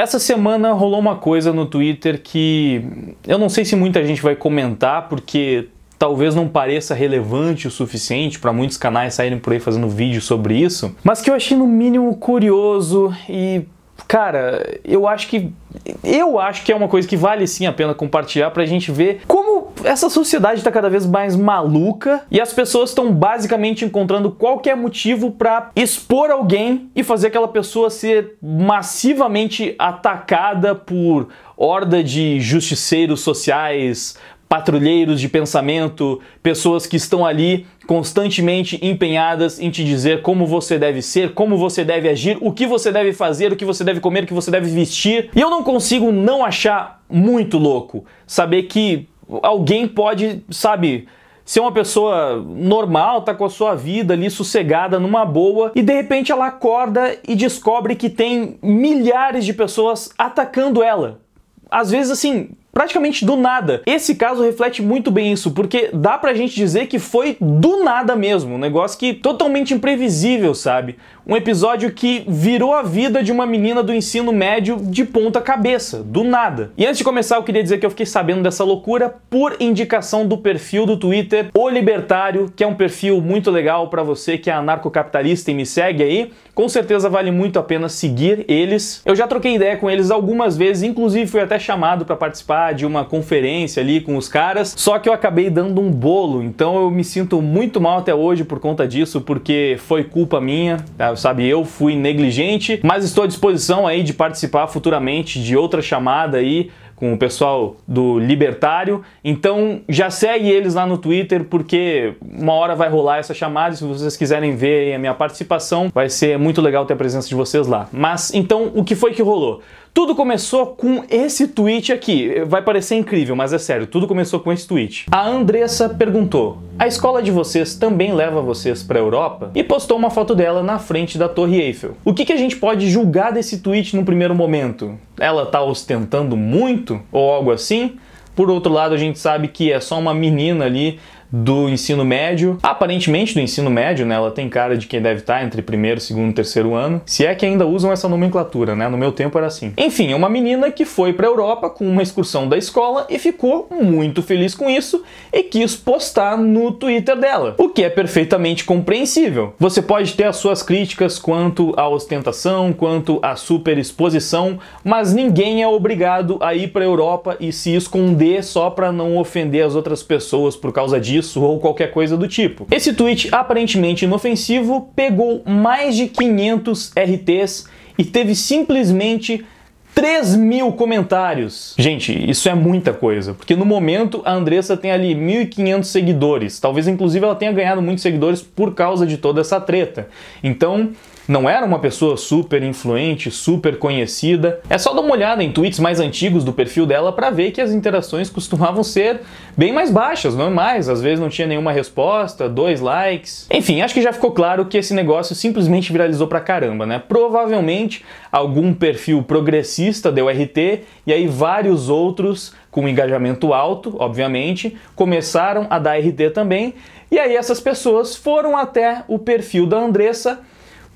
Essa semana rolou uma coisa no Twitter que eu não sei se muita gente vai comentar, porque talvez não pareça relevante o suficiente para muitos canais saírem por aí fazendo vídeo sobre isso, mas que eu achei no mínimo curioso e cara, eu acho que eu acho que é uma coisa que vale sim a pena compartilhar pra gente ver como essa sociedade tá cada vez mais maluca e as pessoas estão basicamente encontrando qualquer motivo para expor alguém e fazer aquela pessoa ser massivamente atacada por horda de justiceiros sociais, patrulheiros de pensamento, pessoas que estão ali constantemente empenhadas em te dizer como você deve ser, como você deve agir, o que você deve fazer, o que você deve comer, o que você deve vestir. E eu não consigo não achar muito louco saber que alguém pode, sabe, ser uma pessoa normal, tá com a sua vida ali sossegada, numa boa, e de repente ela acorda e descobre que tem milhares de pessoas atacando ela. Às vezes, assim, praticamente do nada. Esse caso reflete muito bem isso, porque dá pra gente dizer que foi do nada mesmo, um negócio que totalmente imprevisível, sabe? Um episódio que virou a vida de uma menina do ensino médio de ponta cabeça, do nada. E antes de começar, eu queria dizer que eu fiquei sabendo dessa loucura por indicação do perfil do Twitter O Libertário, que é um perfil muito legal para você que é anarcocapitalista e me segue aí com certeza vale muito a pena seguir eles. Eu já troquei ideia com eles algumas vezes, inclusive fui até chamado para participar de uma conferência ali com os caras, só que eu acabei dando um bolo, então eu me sinto muito mal até hoje por conta disso, porque foi culpa minha, tá? sabe? Eu fui negligente, mas estou à disposição aí de participar futuramente de outra chamada aí com o pessoal do Libertário. Então já segue eles lá no Twitter, porque uma hora vai rolar essa chamada. Se vocês quiserem ver a minha participação, vai ser muito legal ter a presença de vocês lá. Mas então, o que foi que rolou? Tudo começou com esse tweet aqui. Vai parecer incrível, mas é sério, tudo começou com esse tweet. A Andressa perguntou: "A escola de vocês também leva vocês para Europa?" E postou uma foto dela na frente da Torre Eiffel. O que que a gente pode julgar desse tweet no primeiro momento? Ela tá ostentando muito ou algo assim? Por outro lado, a gente sabe que é só uma menina ali do ensino médio, aparentemente do ensino médio, né? Ela tem cara de quem deve estar entre primeiro, segundo, terceiro ano, se é que ainda usam essa nomenclatura, né? No meu tempo era assim. Enfim, é uma menina que foi para a Europa com uma excursão da escola e ficou muito feliz com isso e quis postar no Twitter dela, o que é perfeitamente compreensível. Você pode ter as suas críticas quanto à ostentação, quanto à superexposição, mas ninguém é obrigado a ir para a Europa e se esconder só para não ofender as outras pessoas por causa disso disso ou qualquer coisa do tipo. Esse tweet aparentemente inofensivo pegou mais de 500 RTs e teve simplesmente 3 mil comentários. Gente, isso é muita coisa, porque no momento a Andressa tem ali 1.500 seguidores. Talvez, inclusive, ela tenha ganhado muitos seguidores por causa de toda essa treta. Então, não era uma pessoa super influente, super conhecida. É só dar uma olhada em tweets mais antigos do perfil dela para ver que as interações costumavam ser bem mais baixas, normais, às vezes não tinha nenhuma resposta, dois likes. Enfim, acho que já ficou claro que esse negócio simplesmente viralizou pra caramba, né? Provavelmente algum perfil progressista deu RT e aí vários outros com engajamento alto, obviamente, começaram a dar RT também. E aí essas pessoas foram até o perfil da Andressa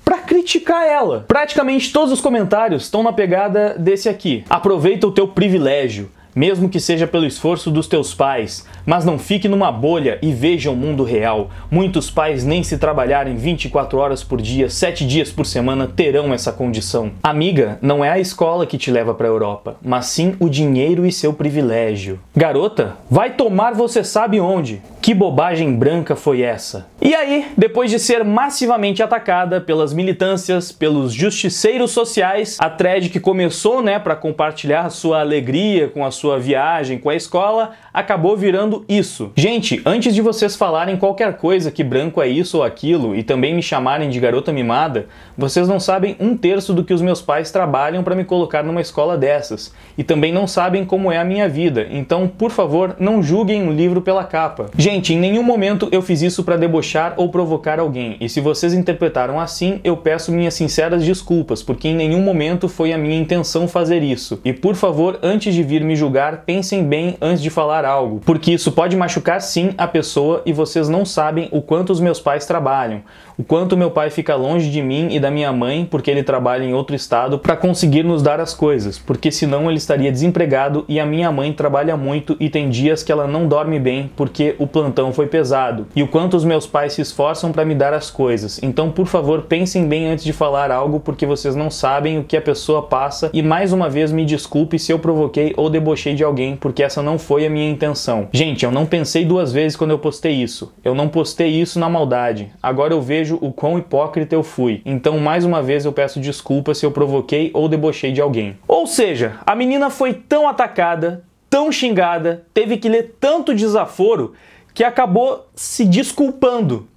para criticar ela. Praticamente todos os comentários estão na pegada desse aqui. Aproveita o teu privilégio, mesmo que seja pelo esforço dos teus pais, mas não fique numa bolha e veja o mundo real. Muitos pais nem se trabalharem 24 horas por dia, 7 dias por semana terão essa condição. Amiga, não é a escola que te leva para a Europa, mas sim o dinheiro e seu privilégio. Garota, vai tomar você sabe onde. Que bobagem branca foi essa? E aí, depois de ser massivamente atacada pelas militâncias, pelos justiceiros sociais, a thread que começou, né, para compartilhar sua alegria com a sua viagem, com a escola, acabou virando isso. Gente, antes de vocês falarem qualquer coisa que branco é isso ou aquilo e também me chamarem de garota mimada, vocês não sabem um terço do que os meus pais trabalham para me colocar numa escola dessas e também não sabem como é a minha vida. Então, por favor, não julguem um livro pela capa. Gente, Gente, em nenhum momento eu fiz isso para debochar ou provocar alguém, e se vocês interpretaram assim, eu peço minhas sinceras desculpas, porque em nenhum momento foi a minha intenção fazer isso. E por favor, antes de vir me julgar, pensem bem antes de falar algo, porque isso pode machucar sim a pessoa e vocês não sabem o quanto os meus pais trabalham, o quanto meu pai fica longe de mim e da minha mãe porque ele trabalha em outro estado para conseguir nos dar as coisas, porque senão ele estaria desempregado e a minha mãe trabalha muito e tem dias que ela não dorme bem porque o plano plantão foi pesado e o quanto os meus pais se esforçam para me dar as coisas. Então, por favor, pensem bem antes de falar algo porque vocês não sabem o que a pessoa passa e mais uma vez me desculpe se eu provoquei ou debochei de alguém porque essa não foi a minha intenção. Gente, eu não pensei duas vezes quando eu postei isso. Eu não postei isso na maldade. Agora eu vejo o quão hipócrita eu fui. Então, mais uma vez eu peço desculpa se eu provoquei ou debochei de alguém. Ou seja, a menina foi tão atacada, tão xingada, teve que ler tanto desaforo que acabou se desculpando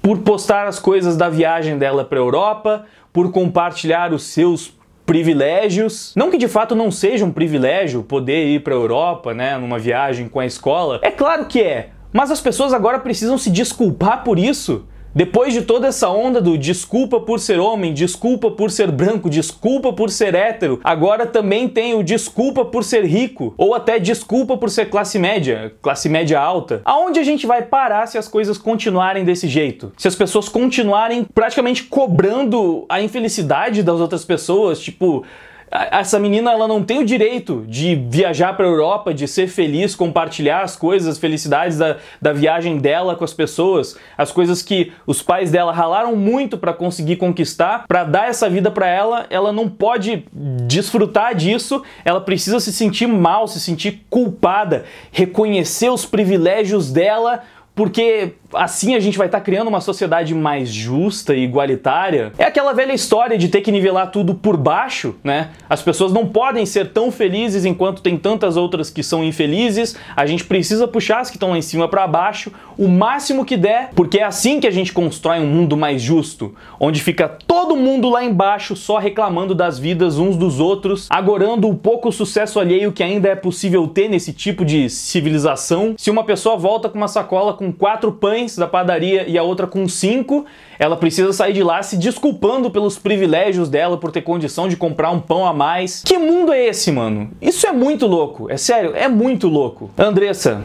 por postar as coisas da viagem dela para a Europa, por compartilhar os seus privilégios. Não que de fato não seja um privilégio poder ir para a Europa, né, numa viagem com a escola. É claro que é, mas as pessoas agora precisam se desculpar por isso. Depois de toda essa onda do desculpa por ser homem, desculpa por ser branco, desculpa por ser hétero, agora também tem o desculpa por ser rico, ou até desculpa por ser classe média, classe média alta. Aonde a gente vai parar se as coisas continuarem desse jeito? Se as pessoas continuarem praticamente cobrando a infelicidade das outras pessoas, tipo, essa menina ela não tem o direito de viajar para a Europa, de ser feliz, compartilhar as coisas, as felicidades da, da viagem dela com as pessoas, as coisas que os pais dela ralaram muito para conseguir conquistar, para dar essa vida para ela, ela não pode desfrutar disso, ela precisa se sentir mal, se sentir culpada, reconhecer os privilégios dela porque assim a gente vai estar tá criando uma sociedade mais justa e igualitária. É aquela velha história de ter que nivelar tudo por baixo, né? As pessoas não podem ser tão felizes enquanto tem tantas outras que são infelizes. A gente precisa puxar as que estão lá em cima para baixo o máximo que der, porque é assim que a gente constrói um mundo mais justo, onde fica todo mundo lá embaixo só reclamando das vidas uns dos outros, agorando o pouco sucesso alheio que ainda é possível ter nesse tipo de civilização. Se uma pessoa volta com uma sacola com quatro pães da padaria e a outra com cinco. Ela precisa sair de lá se desculpando pelos privilégios dela por ter condição de comprar um pão a mais. Que mundo é esse, mano? Isso é muito louco. É sério, é muito louco. Andressa,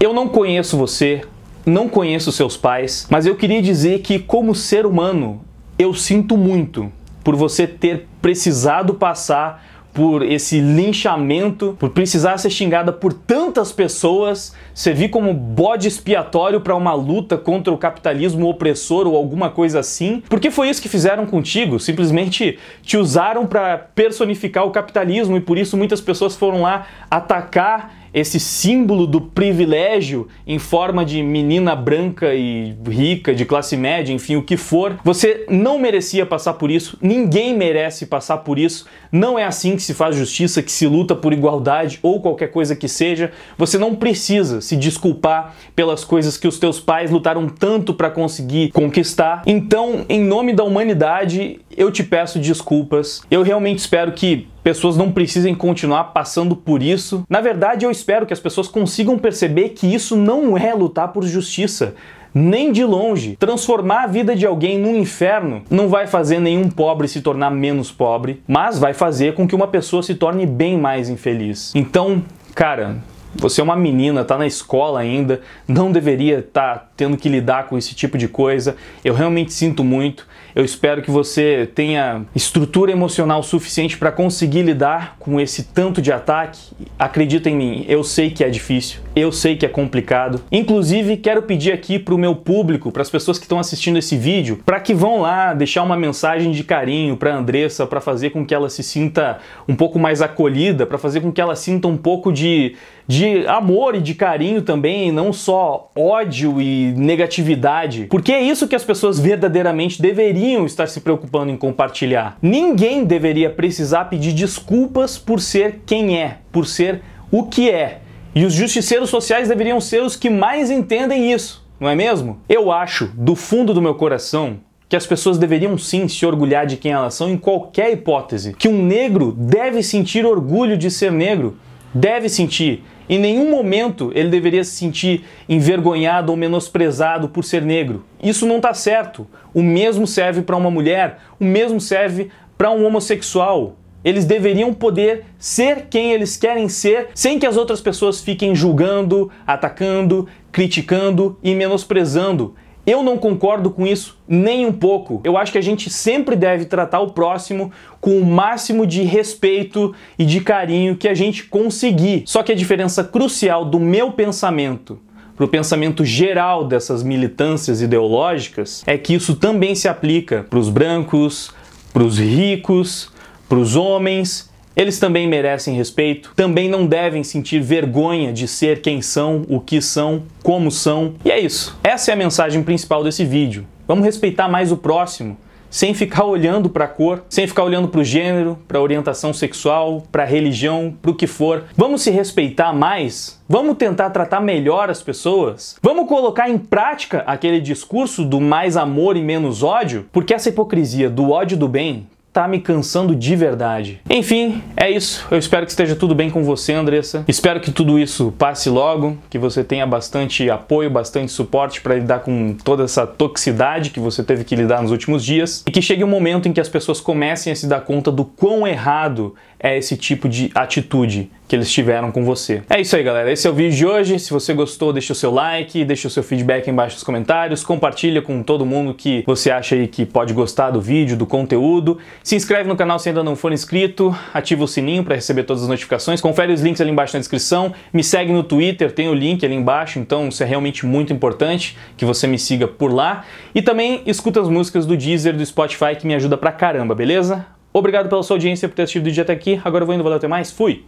eu não conheço você, não conheço seus pais, mas eu queria dizer que, como ser humano, eu sinto muito por você ter precisado passar por esse linchamento, por precisar ser xingada por tantas pessoas, servir como bode expiatório para uma luta contra o capitalismo opressor ou alguma coisa assim. Porque foi isso que fizeram contigo, simplesmente te usaram para personificar o capitalismo e por isso muitas pessoas foram lá atacar esse símbolo do privilégio em forma de menina branca e rica, de classe média, enfim, o que for. Você não merecia passar por isso, ninguém merece passar por isso. Não é assim que se faz justiça, que se luta por igualdade ou qualquer coisa que seja. Você não precisa se desculpar pelas coisas que os teus pais lutaram tanto para conseguir conquistar. Então, em nome da humanidade, eu te peço desculpas. Eu realmente espero que pessoas não precisem continuar passando por isso. Na verdade, eu espero que as pessoas consigam perceber que isso não é lutar por justiça. Nem de longe. Transformar a vida de alguém num inferno não vai fazer nenhum pobre se tornar menos pobre, mas vai fazer com que uma pessoa se torne bem mais infeliz. Então, cara, você é uma menina, está na escola ainda, não deveria estar tá tendo que lidar com esse tipo de coisa. Eu realmente sinto muito. Eu espero que você tenha estrutura emocional suficiente para conseguir lidar com esse tanto de ataque. Acredita em mim, eu sei que é difícil, eu sei que é complicado. Inclusive, quero pedir aqui para o meu público, para as pessoas que estão assistindo esse vídeo, para que vão lá deixar uma mensagem de carinho para Andressa, para fazer com que ela se sinta um pouco mais acolhida, para fazer com que ela sinta um pouco de de amor e de carinho também, não só ódio e negatividade. Porque é isso que as pessoas verdadeiramente deveriam estar se preocupando em compartilhar. Ninguém deveria precisar pedir desculpas por ser quem é, por ser o que é. E os justiceiros sociais deveriam ser os que mais entendem isso, não é mesmo? Eu acho, do fundo do meu coração, que as pessoas deveriam sim se orgulhar de quem elas são em qualquer hipótese. Que um negro deve sentir orgulho de ser negro, deve sentir em nenhum momento ele deveria se sentir envergonhado ou menosprezado por ser negro. Isso não está certo. O mesmo serve para uma mulher, o mesmo serve para um homossexual. Eles deveriam poder ser quem eles querem ser sem que as outras pessoas fiquem julgando, atacando, criticando e menosprezando. Eu não concordo com isso nem um pouco. Eu acho que a gente sempre deve tratar o próximo com o máximo de respeito e de carinho que a gente conseguir. Só que a diferença crucial do meu pensamento para o pensamento geral dessas militâncias ideológicas é que isso também se aplica para os brancos, para os ricos, para os homens eles também merecem respeito, também não devem sentir vergonha de ser quem são, o que são, como são. E é isso. Essa é a mensagem principal desse vídeo. Vamos respeitar mais o próximo, sem ficar olhando para a cor, sem ficar olhando para o gênero, para a orientação sexual, para a religião, para o que for. Vamos se respeitar mais? Vamos tentar tratar melhor as pessoas? Vamos colocar em prática aquele discurso do mais amor e menos ódio? Porque essa hipocrisia do ódio do bem tá me cansando de verdade. Enfim, é isso. Eu espero que esteja tudo bem com você, Andressa. Espero que tudo isso passe logo, que você tenha bastante apoio, bastante suporte para lidar com toda essa toxicidade que você teve que lidar nos últimos dias e que chegue um momento em que as pessoas comecem a se dar conta do quão errado é esse tipo de atitude que eles tiveram com você. É isso aí, galera. Esse é o vídeo de hoje. Se você gostou, deixa o seu like, deixa o seu feedback aí embaixo nos comentários, compartilha com todo mundo que você acha aí que pode gostar do vídeo, do conteúdo. Se inscreve no canal se ainda não for inscrito, ativa o sininho para receber todas as notificações. Confere os links ali embaixo na descrição. Me segue no Twitter, tem o link ali embaixo, então isso é realmente muito importante que você me siga por lá. E também escuta as músicas do Deezer, do Spotify que me ajuda pra caramba, beleza? Obrigado pela sua audiência por ter assistido o vídeo até aqui. Agora eu vou indo, valeu, até mais. Fui.